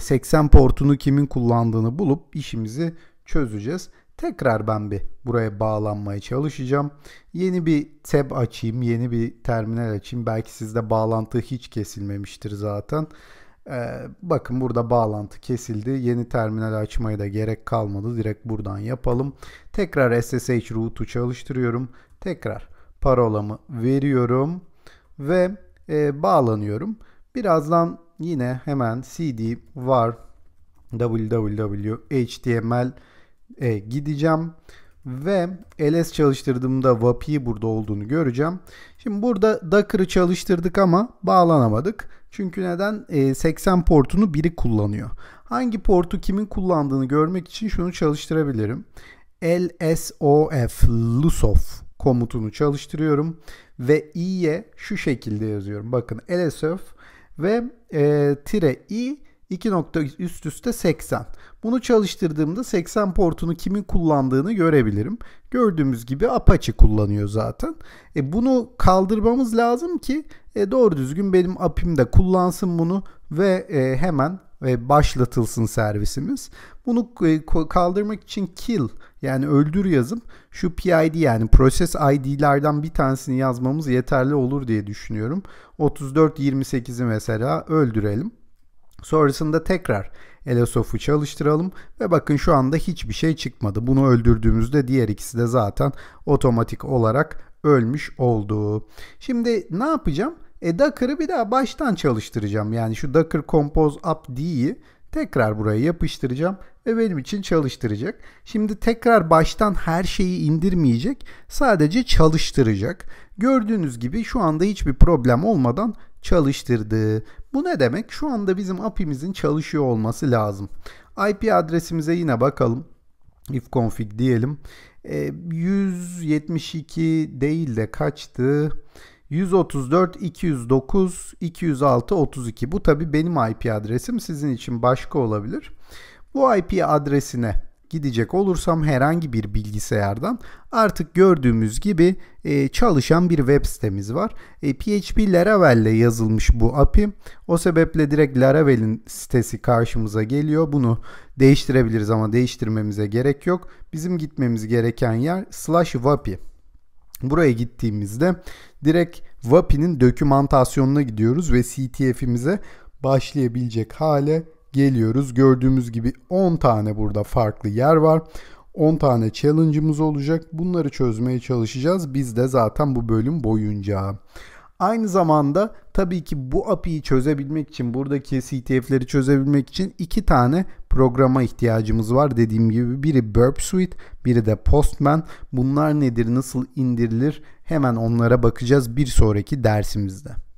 80 e, portunu kimin kullandığını bulup işimizi çözeceğiz. Tekrar ben bir buraya bağlanmaya çalışacağım. Yeni bir tab açayım, yeni bir terminal açayım. Belki sizde bağlantı hiç kesilmemiştir zaten. Ee, bakın burada bağlantı kesildi. Yeni terminal açmaya da gerek kalmadı. Direkt buradan yapalım. Tekrar SSH root'u çalıştırıyorum. Tekrar parolamı veriyorum ve e, bağlanıyorum. Birazdan yine hemen cd var www.html e, gideceğim ve ls çalıştırdığımda vapi burada olduğunu göreceğim. Şimdi burada Docker'ı çalıştırdık ama bağlanamadık. Çünkü neden? E, ee, 80 portunu biri kullanıyor. Hangi portu kimin kullandığını görmek için şunu çalıştırabilirim. LSOF, LUSOF komutunu çalıştırıyorum ve i'ye şu şekilde yazıyorum. Bakın LSOF ve e, tire i 2 nokta üst üste 80. Bunu çalıştırdığımda 80 portunu kimin kullandığını görebilirim. Gördüğümüz gibi Apache kullanıyor zaten. E bunu kaldırmamız lazım ki e doğru düzgün benim API'm de kullansın bunu ve e hemen ve başlatılsın servisimiz. Bunu e, kaldırmak için kill yani öldür yazıp şu PID yani proses ID'lerden bir tanesini yazmamız yeterli olur diye düşünüyorum. 3428'i mesela öldürelim. Sonrasında tekrar Elosof'u çalıştıralım ve bakın şu anda hiçbir şey çıkmadı. Bunu öldürdüğümüzde diğer ikisi de zaten otomatik olarak ölmüş oldu. Şimdi ne yapacağım? E Docker'ı bir daha baştan çalıştıracağım. Yani şu Docker Compose Up D'yi tekrar buraya yapıştıracağım ve benim için çalıştıracak. Şimdi tekrar baştan her şeyi indirmeyecek. Sadece çalıştıracak. Gördüğünüz gibi şu anda hiçbir problem olmadan çalıştırdı. Bu ne demek? Şu anda bizim API'mizin çalışıyor olması lazım. IP adresimize yine bakalım. ifconfig diyelim. E, 172 değil de kaçtı? 134 209 206 32. Bu tabi benim IP adresim. Sizin için başka olabilir. Bu IP adresine gidecek olursam herhangi bir bilgisayardan artık gördüğümüz gibi e, çalışan bir web sitemiz var. E, PHP Laravel ile yazılmış bu API. O sebeple direkt Laravel'in sitesi karşımıza geliyor. Bunu değiştirebiliriz ama değiştirmemize gerek yok. Bizim gitmemiz gereken yer slash WAPI. Buraya gittiğimizde direkt WAPI'nin dokümantasyonuna gidiyoruz ve CTF'imize başlayabilecek hale geliyoruz. Gördüğümüz gibi 10 tane burada farklı yer var. 10 tane challenge'ımız olacak. Bunları çözmeye çalışacağız. Biz de zaten bu bölüm boyunca. Aynı zamanda tabii ki bu API'yi çözebilmek için buradaki CTF'leri çözebilmek için iki tane programa ihtiyacımız var. Dediğim gibi biri Burp Suite, biri de Postman. Bunlar nedir, nasıl indirilir? Hemen onlara bakacağız bir sonraki dersimizde.